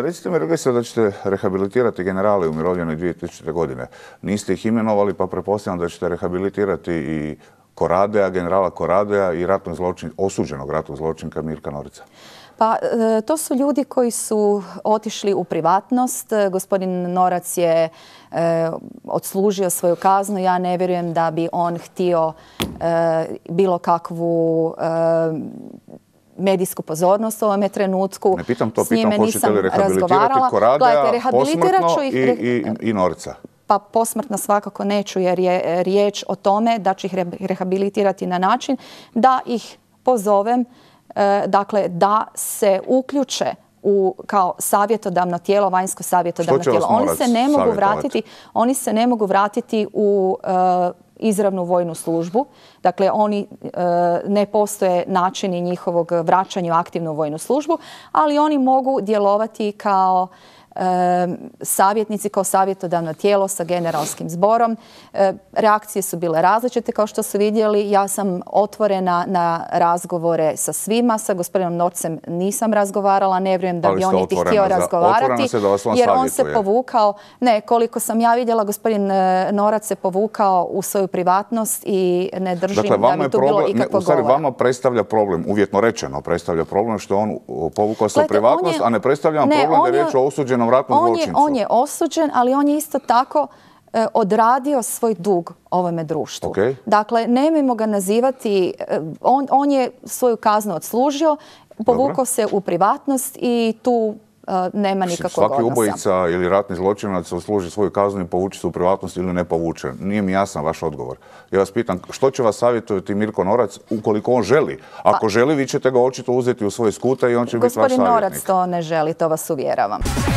recite mi, rekli ste da ćete rehabilitirati generale umirovljene 2000. godine. Niste ih imenovali, pa prepostavljam da ćete rehabilitirati i koradeja, generala koradeja i ratnog zločinka, osuđenog ratnog zločinka Mirka Norica. Pa e, to su ljudi koji su otišli u privatnost. Gospodin Norac je e, odslužio svoju kaznu. Ja ne vjerujem da bi on htio e, bilo kakvu medijsku pozornost u ovome trenutku. Ne pitam to, pitam hoćete li rehabilitirati Koradea, posmrtno i, Norca? Pa posmrtno svakako neću jer je riječ o tome da ću ih rehabilitirati na način da ih pozovem, e, dakle da se uključe u kao savjetodavno tijelo, vanjsko savjetodavno tijelo. Oni se ne mogu vratiti, oni se ne mogu vratiti u e, izravnu vojnu službu. Dakle, oni e, ne postoje načini njihovog vraćanja u aktivnu vojnu službu, ali oni mogu djelovati kao savjetnici kao savjetodavno tijelo sa generalskim zborom. E, reakcije su bile različite kao što su vidjeli. Ja sam otvorena na razgovore sa svima. Sa gospodinom Norcem nisam razgovarala. Ne vjerujem da bi on niti htio razgovarati. jer on se povukao. Ne, koliko sam ja vidjela, gospodin e, Norac se povukao u svoju privatnost i ne držim dakle, da bi tu bilo ikakvog govora. Vama predstavlja problem, uvjetno rečeno predstavlja problem što on e, povukao svoju privatnost, a ne predstavlja problem da je riječ o osuđenom on Je, on je osuđen, ali on je isto tako e, odradio svoj dug ovome društvu. Dakle, nemojmo ga nazivati, e, on, je svoju kaznu odslužio, povukao se u privatnost i tu e, nema nikakvog odnosa. Svaki ubojica ili ratni zločinac odsluži svoju kaznu i povuče se u privatnost ili ne povuče. Nije mi jasan vaš odgovor. Ja vas pitam, što će vas savjetovati Mirko Norac ukoliko on želi? Ako pa- želi, vi ćete ga očito uzeti u svoje skuta i on će biti vaš savjetnik. Gospodin Norac to ne želi, to vas uvjeravam.